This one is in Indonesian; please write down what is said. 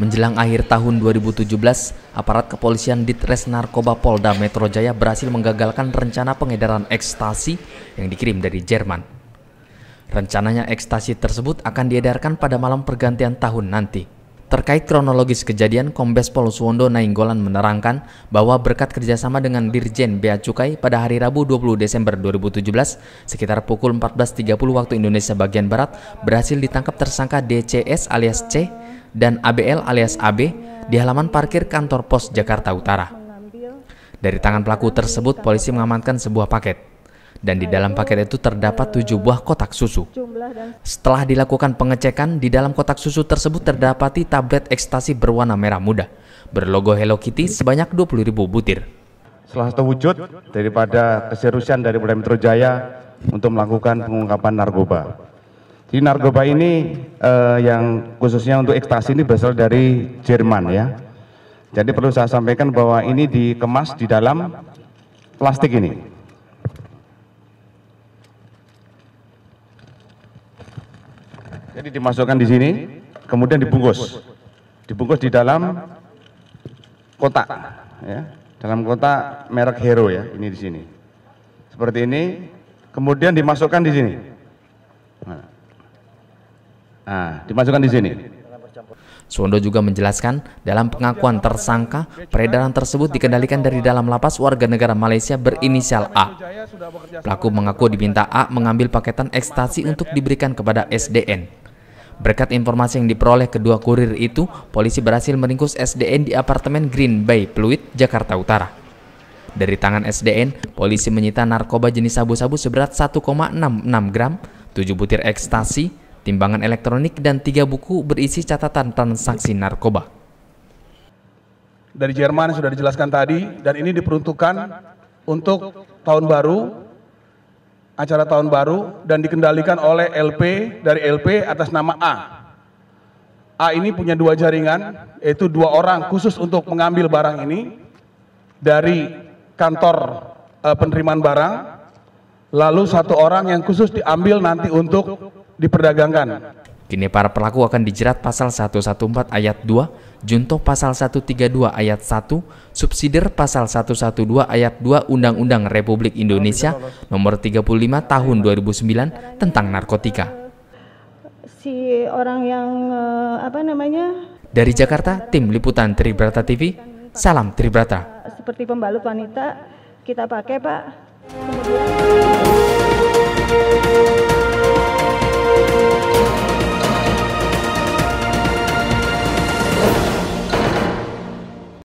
Menjelang akhir tahun 2017, aparat kepolisian Ditres Narkoba Polda Metro Jaya berhasil menggagalkan rencana pengedaran ekstasi yang dikirim dari Jerman. Rencananya ekstasi tersebut akan diedarkan pada malam pergantian tahun nanti. Terkait kronologis kejadian, Kombes Pol Suwondo Nainggolan menerangkan bahwa berkat kerjasama dengan Dirjen Bea Cukai pada hari Rabu 20 Desember 2017 sekitar pukul 14.30 waktu Indonesia bagian Barat berhasil ditangkap tersangka DCS alias C dan ABL alias AB di halaman parkir kantor pos Jakarta Utara. Dari tangan pelaku tersebut, polisi mengamankan sebuah paket. Dan di dalam paket itu terdapat tujuh buah kotak susu. Setelah dilakukan pengecekan, di dalam kotak susu tersebut terdapati tablet ekstasi berwarna merah muda, berlogo Hello Kitty sebanyak 20.000 butir. Salah satu wujud daripada keserusian dari Polda Metro Jaya untuk melakukan pengungkapan narkoba. Jadi narkoba ini eh, yang khususnya untuk ekstasi ini berasal dari Jerman ya. Jadi perlu saya sampaikan bahwa ini dikemas di dalam plastik ini. Jadi dimasukkan di sini, kemudian dibungkus. Dibungkus di dalam kotak ya. Dalam kotak merek Hero ya, ini di sini. Seperti ini, kemudian dimasukkan di sini. Nah, dimasukkan di sini. Suwondo juga menjelaskan, dalam pengakuan tersangka, peredaran tersebut dikendalikan dari dalam lapas warga negara Malaysia berinisial A. Pelaku mengaku diminta A mengambil paketan ekstasi untuk diberikan kepada SDN. Berkat informasi yang diperoleh kedua kurir itu, polisi berhasil meringkus SDN di apartemen Green Bay, Pluit, Jakarta Utara. Dari tangan SDN, polisi menyita narkoba jenis sabu-sabu seberat 1,66 gram, 7 butir ekstasi, timbangan elektronik, dan tiga buku berisi catatan transaksi narkoba. Dari Jerman sudah dijelaskan tadi, dan ini diperuntukkan untuk tahun baru, acara tahun baru, dan dikendalikan oleh LP dari LP atas nama A. A ini punya dua jaringan, yaitu dua orang khusus untuk mengambil barang ini dari kantor eh, penerimaan barang, lalu satu orang yang khusus diambil nanti untuk diperdagangkan. Kini para pelaku akan dijerat pasal 114 ayat 2, junto pasal 132 ayat 1, subsidir pasal 112 ayat 2 Undang-Undang Republik Indonesia nomor 35 tahun 2009 tentang narkotika. Si orang yang eh, apa namanya? Dari Jakarta, tim liputan Tribrata TV, salam Tribrata. Seperti pembalut wanita kita pakai, Pak. Kemudian